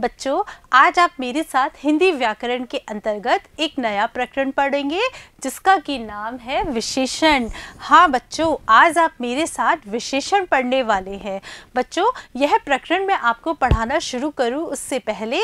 बच्चों आज आप मेरे साथ हिंदी व्याकरण के अंतर्गत एक नया प्रकरण पढ़ेंगे जिसका कि नाम है विशेषण हाँ बच्चों आज आप मेरे साथ विशेषण पढ़ने वाले हैं बच्चों यह प्रकरण मैं आपको पढ़ाना शुरू करूँ उससे पहले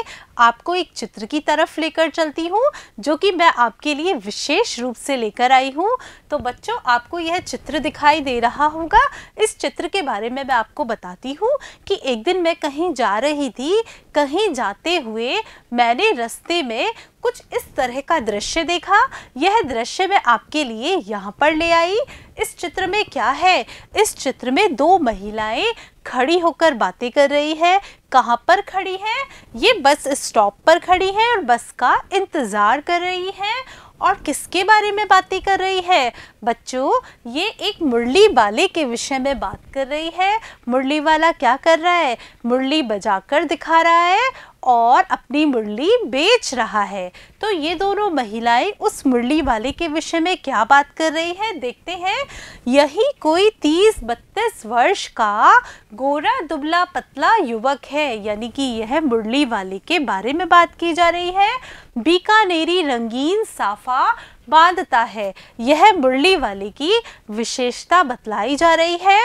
आपको एक चित्र की तरफ लेकर चलती हूँ जो कि मैं आपके लिए विशेष रूप से लेकर आई हूँ तो बच्चों आपको यह चित्र दिखाई दे रहा होगा इस चित्र के बारे में मैं आपको बताती हूँ कि एक दिन मैं कहीं जा रही थी कहीं जाते हुए मैंने रस्ते में कुछ इस तरह का दृश्य देखा यह दृश्य दृश्य मैं आपके लिए यहाँ पर ले आई इस चित्र में क्या है इस चित्र में दो महिलाएं खड़ी होकर बातें कर रही है कहाँ पर खड़ी है ये बस स्टॉप पर खड़ी है और बस का इंतज़ार कर रही है और किसके बारे में बातें कर रही है बच्चों ये एक मुरली वाले के विषय में बात कर रही है मुरली वाला क्या कर रहा है मुरली बजाकर दिखा रहा है और अपनी मुरली बेच रहा है तो ये दोनों महिलाएं उस मुरली वाले के विषय में क्या बात कर रही हैं देखते हैं यही कोई तीस बत्तीस वर्ष का गोरा दुबला पतला युवक है यानी कि यह मुरली वाले के बारे में बात की जा रही है बीकानेरी रंगीन साफा बांधता है यह मुरली वाले की विशेषता बतलाई जा रही है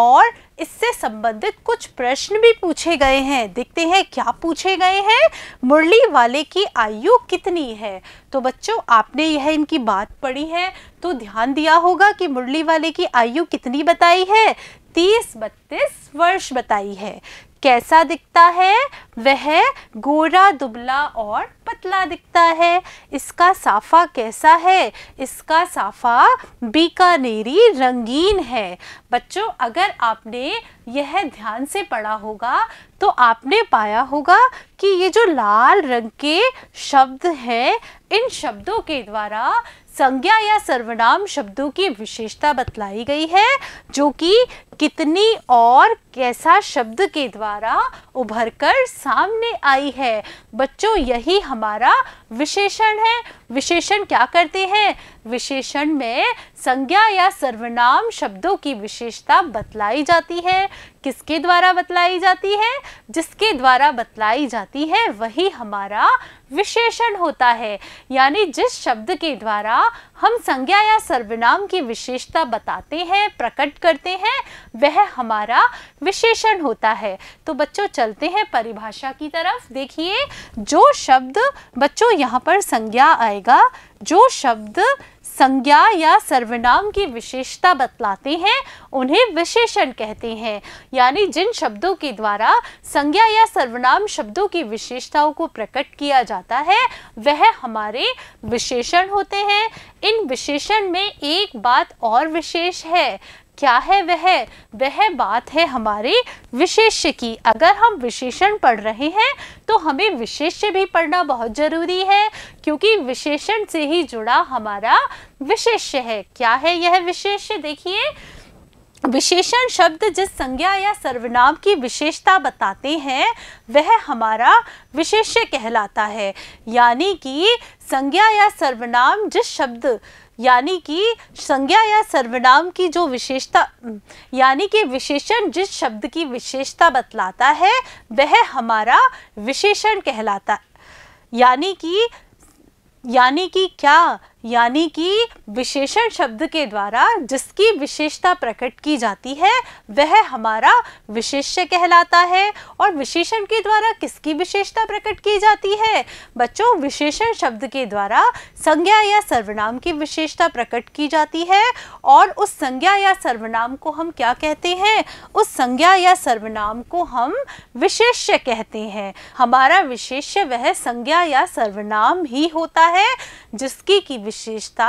और इससे संबंधित कुछ प्रश्न भी पूछे गए हैं देखते हैं क्या पूछे गए हैं मुरली वाले की आयु कितनी है तो बच्चों आपने यह इनकी बात पढ़ी है तो ध्यान दिया होगा कि मुरली वाले की आयु कितनी बताई है तीस बत्तीस वर्ष बताई है कैसा दिखता है वह गोरा दुबला और पतला दिखता है इसका साफा कैसा है इसका साफा बीकानेरी रंगीन है बच्चों अगर आपने यह ध्यान से पढ़ा होगा तो आपने पाया होगा कि ये जो लाल रंग के शब्द हैं इन शब्दों के द्वारा संज्ञा या सर्वनाम शब्दों की विशेषता बतलाई गई है जो कि कितनी और कैसा शब्द के द्वारा उभर कर सामने आई है बच्चों यही हमारा विशेषण है विशेषण क्या करते हैं विशेषण में संज्ञा या सर्वनाम शब्दों की विशेषता बतलाई जाती है किसके द्वारा बतलाई जाती है जिसके द्वारा बतलाई जाती है वही हमारा विशेषण होता है यानी जिस शब्द के द्वारा हम संज्ञा या सर्वनाम की विशेषता बताते हैं प्रकट करते हैं वह हमारा विशेषण होता है तो बच्चों चलते हैं परिभाषा की तरफ देखिए जो शब्द बच्चों यहाँ पर संज्ञा आएगा जो शब्द संज्ञा या सर्वनाम की विशेषता बतलाते हैं उन्हें विशेषण कहते हैं यानी जिन शब्दों के द्वारा संज्ञा या सर्वनाम शब्दों की विशेषताओं को प्रकट किया जाता है वह हमारे विशेषण होते हैं इन विशेषण में एक बात और विशेष है क्या है वह वह बात है हमारे विशेष्य की अगर हम विशेषण पढ़ रहे हैं तो हमें विशेष्य भी पढ़ना बहुत ज़रूरी है क्योंकि विशेषण से ही जुड़ा हमारा विशेष्य है क्या है यह विशेष्य देखिए विशेषण शब्द जिस संज्ञा या सर्वनाम की विशेषता बताते हैं वह हमारा विशेष्य कहलाता है यानी कि संज्ञा या सर्वनाम जिस शब्द यानी कि संज्ञा या सर्वनाम की जो विशेषता यानी कि विशेषण जिस शब्द की विशेषता बतलाता है वह हमारा विशेषण कहलाता यानी कि यानी कि क्या यानी कि विशेषण शब्द के द्वारा जिसकी विशेषता प्रकट की जाती है वह हमारा विशेष्य कहलाता है और विशेषण के द्वारा किसकी विशेषता प्रकट की जाती है बच्चों विशेषण शब्द के द्वारा संज्ञा या सर्वनाम की विशेषता प्रकट की जाती है और उस संज्ञा या सर्वनाम को हम क्या कहते हैं उस संज्ञा या सर्वनाम को हम विशेष्य कहते हैं हमारा विशेष्य वह संज्ञा या सर्वनाम ही होता है जिसकी की विशेषता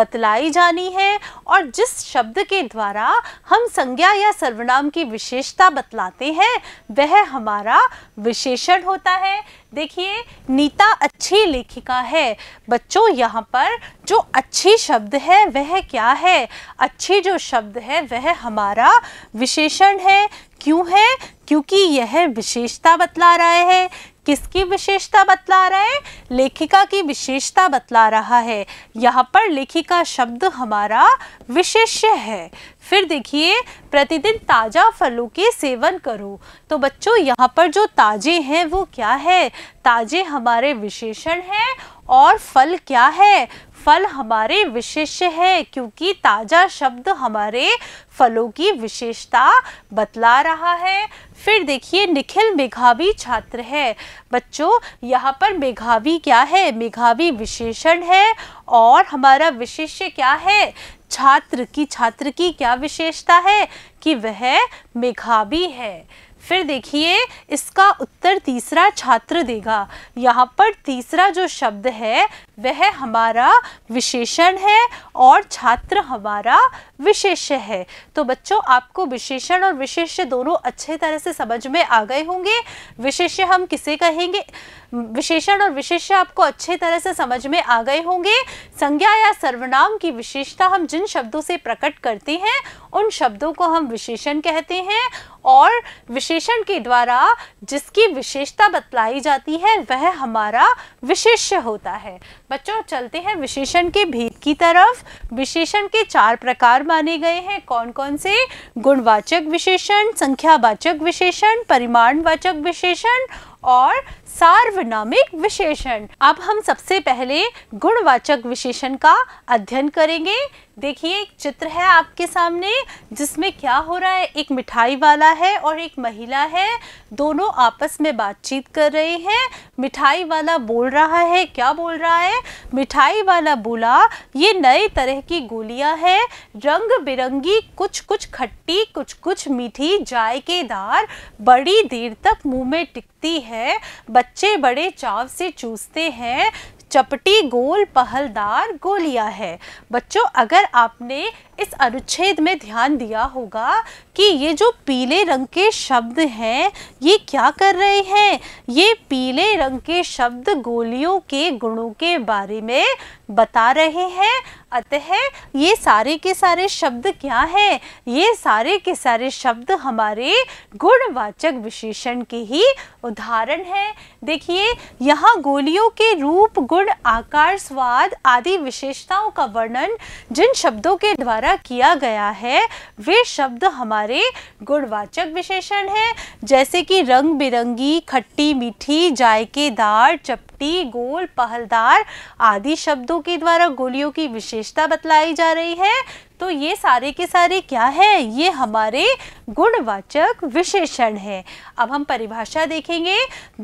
बतलाई जानी है और जिस शब्द के द्वारा हम संज्ञा या सर्वनाम की विशेषता बतलाते हैं वह हमारा विशेषण होता है देखिए नीता अच्छी लेखिका है बच्चों यहाँ पर जो अच्छी शब्द है वह क्या है अच्छी जो शब्द है वह हमारा विशेषण है क्यों है क्योंकि यह विशेषता बतला रहा है किसकी विशेषता बतला रहा है लेखिका की विशेषता बतला रहा है यहाँ पर लेखिका शब्द हमारा विशेष्य है फिर देखिए प्रतिदिन ताज़ा फलों के सेवन करो तो बच्चों यहाँ पर जो ताजे हैं वो क्या है ताजे हमारे विशेषण हैं और फल क्या है फल हमारे विशेष है क्योंकि ताज़ा शब्द हमारे फलों की विशेषता बतला रहा है फिर देखिए निखिल मेघावी छात्र है बच्चों यहाँ पर मेघावी क्या है मेघावी विशेषण है और हमारा विशेष क्या है छात्र की छात्र की क्या विशेषता है कि वह मेघावी है फिर देखिए इसका उत्तर तीसरा छात्र देगा यहाँ पर तीसरा जो शब्द है वह हमारा विशेषण है और छात्र हमारा विशेष्य है तो बच्चों आपको विशेषण और विशेष्य दोनों अच्छे तरह से समझ में आ गए होंगे विशेष्य हम किसे कहेंगे विशेषण और विशेष्य आपको अच्छे तरह से समझ में आ गए होंगे संज्ञा या सर्वनाम की विशेषता हम जिन शब्दों से प्रकट करते हैं उन शब्दों को हम विशेषण कहते हैं और विशेषण के द्वारा जिसकी विशेषता बतलाई जाती है वह हमारा विशेष्य होता है बच्चों चलते हैं विशेषण के भेद की तरफ विशेषण के चार प्रकार माने गए हैं कौन कौन से गुणवाचक विशेषण संख्यावाचक विशेषण परिमाणवाचक विशेषण और सार्वनामिक विशेषण अब हम सबसे पहले गुणवाचक विशेषण का अध्ययन करेंगे देखिए एक चित्र है आपके सामने जिसमें क्या हो रहा है एक मिठाई वाला है और एक महिला है दोनों आपस में बातचीत कर रहे हैं मिठाई वाला बोल रहा है क्या बोल रहा है मिठाई वाला बोला ये नए तरह की गोलियां है रंग बिरंगी कुछ कुछ खट्टी कुछ कुछ मीठी जायकेदार बड़ी देर तक मुंह में टिकती है बच्चे बड़े चाव से चूसते हैं चपटी गोल पहलदार गोलियां है बच्चों अगर आपने इस अनुच्छेद में ध्यान दिया होगा कि ये जो पीले रंग के शब्द हैं ये क्या कर रहे हैं ये पीले रंग के शब्द गोलियों के गुणों के बारे में बता रहे हैं अतः ये सारे के सारे शब्द क्या हैं ये सारे के सारे शब्द हमारे गुणवाचक विशेषण के ही उदाहरण हैं देखिए यहाँ गोलियों के रूप गुण आकार स्वाद आदि विशेषताओं का वर्णन जिन शब्दों के द्वारा किया गया है वे शब्द हमारे सारे गुणवाचक विशेषण हैं जैसे कि रंग बिरंगी खट्टी मीठी जायकेदार चप मोती गोल पहलदार आदि शब्दों के द्वारा गोलियों की विशेषता बतलाई जा रही है तो ये सारे के सारे क्या है ये हमारे गुणवाचक विशेषण है अब हम परिभाषा देखेंगे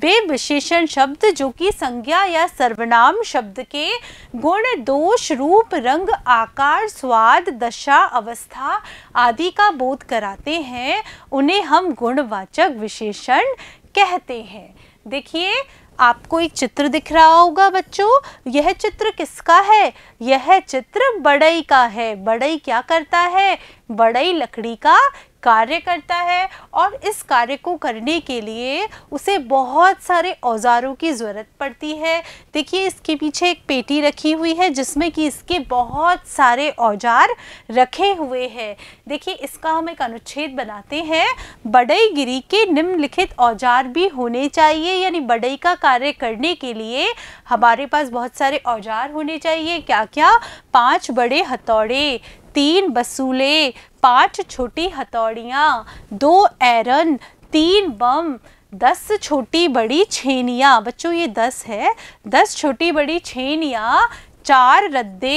वे विशेषण शब्द जो कि संज्ञा या सर्वनाम शब्द के गुण दोष रूप रंग आकार स्वाद दशा अवस्था आदि का बोध कराते हैं उन्हें हम गुणवाचक विशेषण कहते हैं देखिए आपको एक चित्र दिख रहा होगा बच्चों यह चित्र किसका है यह चित्र बड़ई का है बड़ई क्या करता है बड़ई लकड़ी का कार्य करता है और इस कार्य को करने के लिए उसे बहुत सारे औजारों की ज़रूरत पड़ती है देखिए इसके पीछे एक पेटी रखी हुई है जिसमें कि इसके बहुत सारे औजार रखे हुए हैं देखिए इसका हम एक अनुच्छेद बनाते हैं बड़ई गिरी के निम्नलिखित औजार भी होने चाहिए यानी बड़ई का कार्य करने के लिए हमारे पास बहुत सारे औजार होने चाहिए क्या क्या पाँच बड़े हथौड़े तीन बसूले पांच छोटी हथौड़ियाँ दो एरन तीन बम दस छोटी बड़ी छेनियाँ बच्चों ये दस है दस छोटी बड़ी छेनियाँ चार रद्दे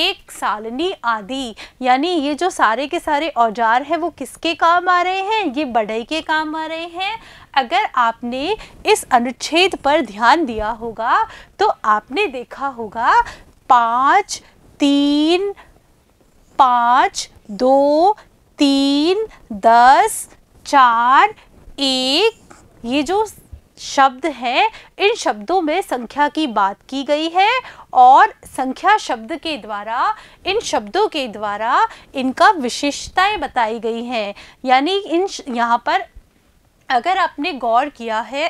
एक सालनी आदि यानी ये जो सारे के सारे औजार हैं वो किसके काम आ रहे हैं ये बढ़ई के काम आ रहे हैं अगर आपने इस अनुच्छेद पर ध्यान दिया होगा तो आपने देखा होगा पाँच तीन पाँच दो तीन दस चार एक ये जो शब्द है इन शब्दों में संख्या की बात की गई है और संख्या शब्द के द्वारा इन शब्दों के द्वारा इनका विशेषताएं बताई गई हैं यानी इन यहाँ पर अगर आपने गौर किया है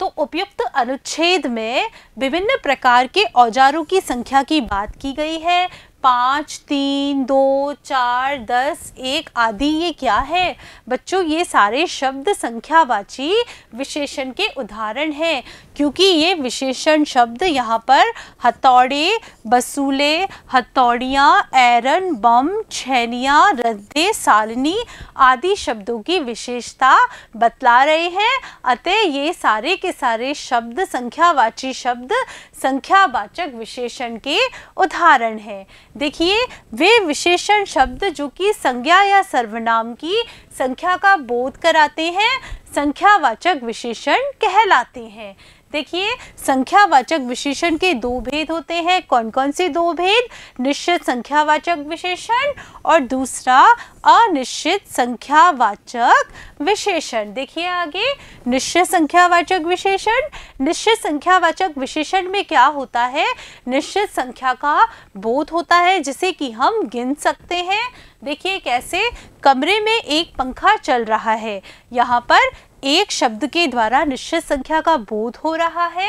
तो उपयुक्त अनुच्छेद में विभिन्न प्रकार के औजारों की संख्या की बात की गई है पाँच तीन दो चार दस एक आदि ये क्या है बच्चों ये सारे शब्द संख्यावाची विशेषण के उदाहरण हैं क्योंकि ये विशेषण शब्द यहाँ पर हथौड़े बसूले हथौड़ियाँ एरन बम छैनिया रद्दे सालनी आदि शब्दों की विशेषता बतला रहे हैं अतः ये सारे के सारे शब्द संख्यावाची शब्द संख्यावाचक विशेषण के उदाहरण है देखिए वे विशेषण शब्द जो कि संज्ञा या सर्वनाम की संख्या का बोध कराते हैं संख्यावाचक विशेषण कहलाते हैं देखिए संख्यावाचक विशेषण के दो भेद होते हैं कौन कौन से दो भेद निश्चित संख्यावाचक विशेषण और दूसरा अनिश्चित संख्यावाचक विशेषण देखिए आगे निश्चित संख्यावाचक विशेषण निश्चित संख्यावाचक विशेषण में क्या होता है निश्चित संख्या का बोध होता है जिसे कि हम गिन सकते हैं देखिए कैसे कमरे में एक पंखा चल रहा है यहाँ पर एक शब्द के द्वारा निश्चित संख्या का बोध हो रहा है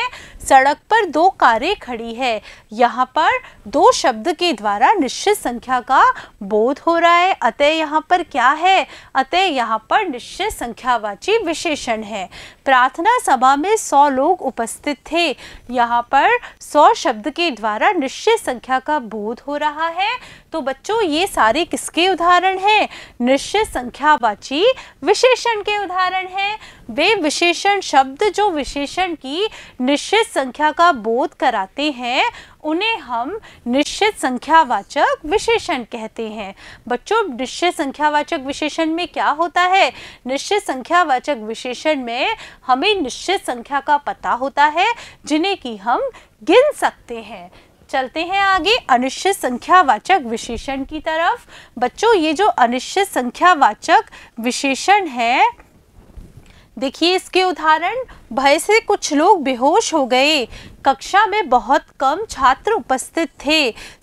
सड़क पर दो कारें खड़ी है यहाँ पर दो शब्द के द्वारा निश्चित संख्या का बोध हो रहा है अतः यहाँ पर क्या है अतः यहाँ पर निश्चित संख्यावाची विशेषण है प्रार्थना सभा में सौ लोग उपस्थित थे यहाँ पर सौ शब्द के द्वारा निश्चय संख्या का बोध हो रहा है तो बच्चों ये सारे किसके उदाहरण हैं निश्चय संख्यावाची विशेषण के उदाहरण हैं वे विशेषण शब्द जो विशेषण की निश्चित संख्या का बोध कराते हैं उन्हें हम निश्चित संख्यावाचक विशेषण कहते हैं बच्चों निश्चित संख्यावाचक विशेषण में क्या होता है निश्चित संख्यावाचक विशेषण में हमें निश्चित संख्या का पता होता है जिन्हें कि हम गिन सकते हैं चलते हैं आगे अनिश्चित संख्यावाचक विशेषण की तरफ बच्चों ये जो अनिश्चित संख्यावाचक विशेषण है देखिए इसके उदाहरण भय से कुछ लोग बेहोश हो गए कक्षा में बहुत कम छात्र उपस्थित थे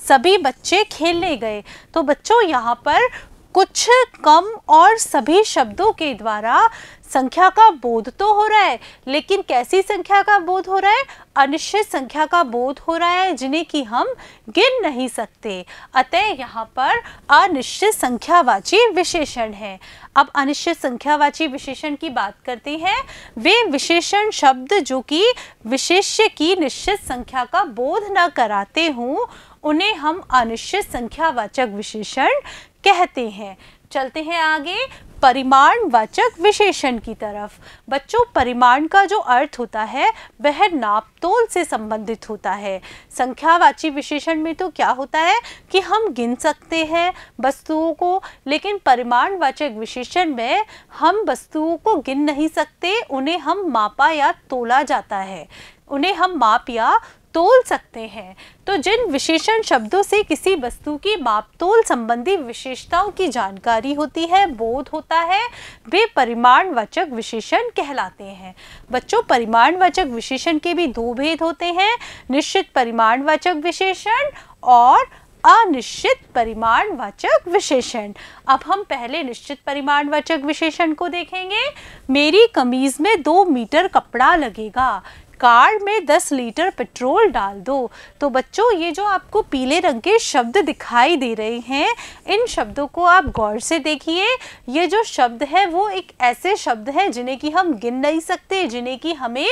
सभी बच्चे खेलने गए तो बच्चों यहाँ पर कुछ कम और सभी शब्दों के द्वारा संख्या का बोध तो हो रहा है लेकिन कैसी संख्या का बोध हो रहा है अनिश्चित संख्या का बोध हो रहा है जिन्हें कि हम गिन नहीं सकते अतः यहाँ पर अनिश्चित संख्यावाची विशेषण है अब अनिश्चित संख्यावाची विशेषण की बात करते हैं वे विशेषण शब्द जो कि विशेष्य की निश्चित संख्या का बोध न कराते हों उन्हें हम अनिश्चित संख्यावाचक विशेषण कहते हैं चलते हैं आगे परिमाण वाचक विशेषण की तरफ बच्चों परिमाण का जो अर्थ होता है वह नापतोल से संबंधित होता है संख्यावाची विशेषण में तो क्या होता है कि हम गिन सकते हैं वस्तुओं को लेकिन परिमाण वाचक विशेषण में हम वस्तुओं को गिन नहीं सकते उन्हें हम मापा या तोला जाता है उन्हें हम माप या तोल सकते हैं तो जिन विशेषण शब्दों से किसी वस्तु की माप तोल संबंधी विशेषताओं की जानकारी होती है बोध होता है वे परिमाणवाचक विशेषण कहलाते हैं बच्चों परिमाणवाचक विशेषण के भी दो भेद होते हैं निश्चित परिमाणवाचक विशेषण और अनिश्चित परिमाणवाचक विशेषण अब हम पहले निश्चित परिमाणवाचक विशेषण को देखेंगे मेरी कमीज में दो मीटर कपड़ा लगेगा कार में 10 लीटर पेट्रोल डाल दो तो बच्चों ये जो आपको पीले रंग के शब्द दिखाई दे रहे हैं इन शब्दों को आप गौर से देखिए ये जो शब्द है वो एक ऐसे शब्द है जिन्हें कि हम गिन नहीं सकते जिन्हें कि हमें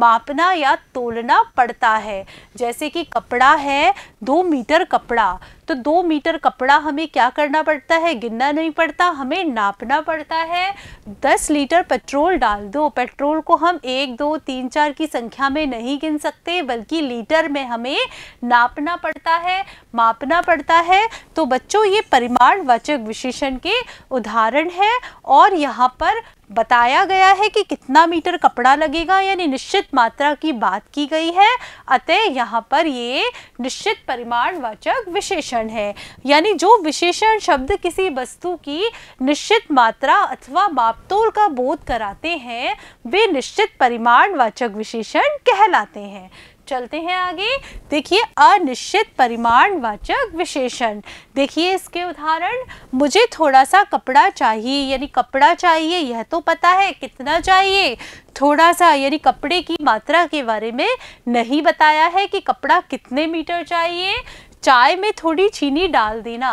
मापना या तोलना पड़ता है जैसे कि कपड़ा है दो मीटर कपड़ा तो दो मीटर कपड़ा हमें क्या करना पड़ता है गिनना नहीं पड़ता हमें नापना पड़ता है दस लीटर पेट्रोल डाल दो पेट्रोल को हम एक दो तीन चार की संख्या में नहीं गिन सकते बल्कि लीटर में हमें नापना पड़ता है मापना पड़ता है तो बच्चों ये परिमाण वाचक विशेषण के उदाहरण है और यहाँ पर बताया गया है कि कितना मीटर कपड़ा लगेगा यानी निश्चित मात्रा की बात की गई है अतः यहाँ पर ये निश्चित परिमाणवाचक विशेषण है यानी जो विशेषण शब्द किसी वस्तु की निश्चित मात्रा अथवा मापतोल का बोध कराते हैं वे निश्चित परिमाणवाचक विशेषण कहलाते हैं चलते हैं आगे देखिए अनिश्चित परिमाण वाचक विशेषण देखिए इसके उदाहरण मुझे थोड़ा सा कपड़ा चाहिए यानी कपड़ा चाहिए यह तो पता है कितना चाहिए थोड़ा सा यानी कपड़े की मात्रा के बारे में नहीं बताया है कि कपड़ा कितने मीटर चाहिए चाय में थोड़ी चीनी डाल देना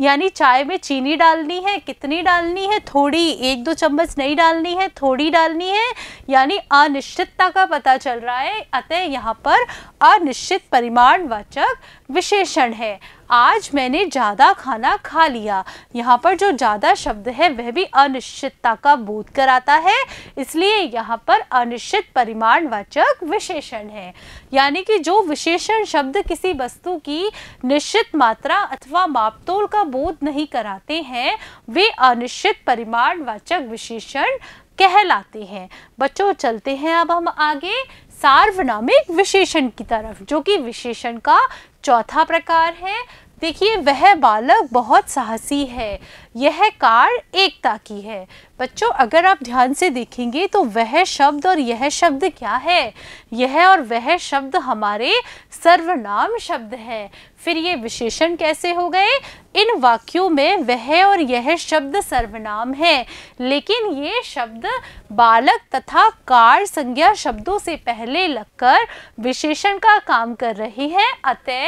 यानी चाय में चीनी डालनी है कितनी डालनी है थोड़ी एक दो चम्मच नहीं डालनी है थोड़ी डालनी है यानी अनिश्चितता का पता चल रहा है अतः यहाँ पर अनिश्चित परिमाण वाचक विशेषण है आज मैंने ज़्यादा खाना खा लिया यहाँ पर जो ज़्यादा शब्द है वह भी अनिश्चितता का बोध कराता है इसलिए यहाँ पर अनिश्चित परिमाणवाचक विशेषण है यानी कि जो विशेषण शब्द किसी वस्तु की निश्चित मात्रा अथवा मापतोल का बोध नहीं कराते हैं वे अनिश्चित परिमाणवाचक विशेषण कहलाते हैं बच्चों चलते हैं अब हम आगे सार्वनामिक विशेषण की तरफ जो कि विशेषण का चौथा प्रकार है देखिए वह बालक बहुत साहसी है यह कार एकता की है बच्चों अगर आप ध्यान से देखेंगे तो वह शब्द और यह शब्द क्या है यह और वह शब्द हमारे सर्वनाम शब्द है फिर ये विशेषण कैसे हो गए इन वाक्यों में वह और यह शब्द सर्वनाम है लेकिन ये शब्द बालक तथा कार संज्ञा शब्दों से पहले लगकर विशेषण का काम कर रही है अतः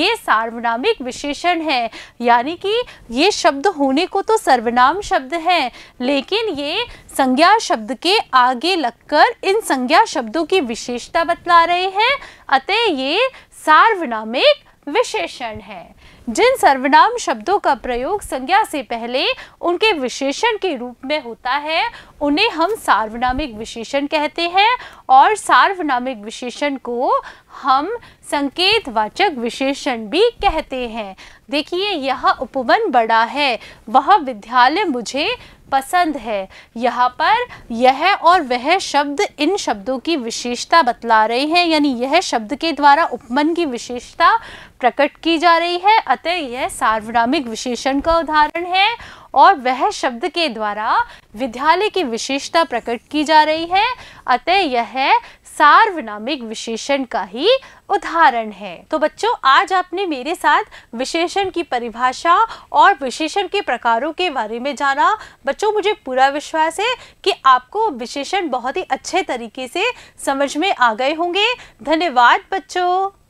ये सार्वनामिक विशेषण है यानी कि ये शब्द होने को तो सर्वनाम शब्द है लेकिन ये संज्ञा शब्द के आगे लगकर इन संज्ञा शब्दों की विशेषता बतला रहे हैं अतः ये सार्वनामिक विशेषण है जिन सर्वनाम शब्दों का प्रयोग संज्ञा से पहले उनके विशेषण के रूप में होता है उन्हें हम सार्वनामिक विशेषण कहते हैं और सार्वनामिक विशेषण को हम संकेतवाचक विशेषण भी कहते हैं देखिए यह उपवन बड़ा है वह विद्यालय मुझे पसंद है यहाँ पर यह और वह शब्द इन शब्दों की विशेषता बतला रहे हैं यानी यह शब्द के द्वारा उपमन की विशेषता प्रकट की जा रही है अतः यह सार्वनामिक विशेषण का उदाहरण है और वह शब्द के द्वारा विद्यालय की विशेषता प्रकट की जा रही है अतः यह सार्वनामिक विशेषण का ही उदाहरण है तो बच्चों आज आपने मेरे साथ विशेषण की परिभाषा और विशेषण के प्रकारों के बारे में जाना बच्चों मुझे पूरा विश्वास है कि आपको विशेषण बहुत ही अच्छे तरीके से समझ में आ गए होंगे धन्यवाद बच्चों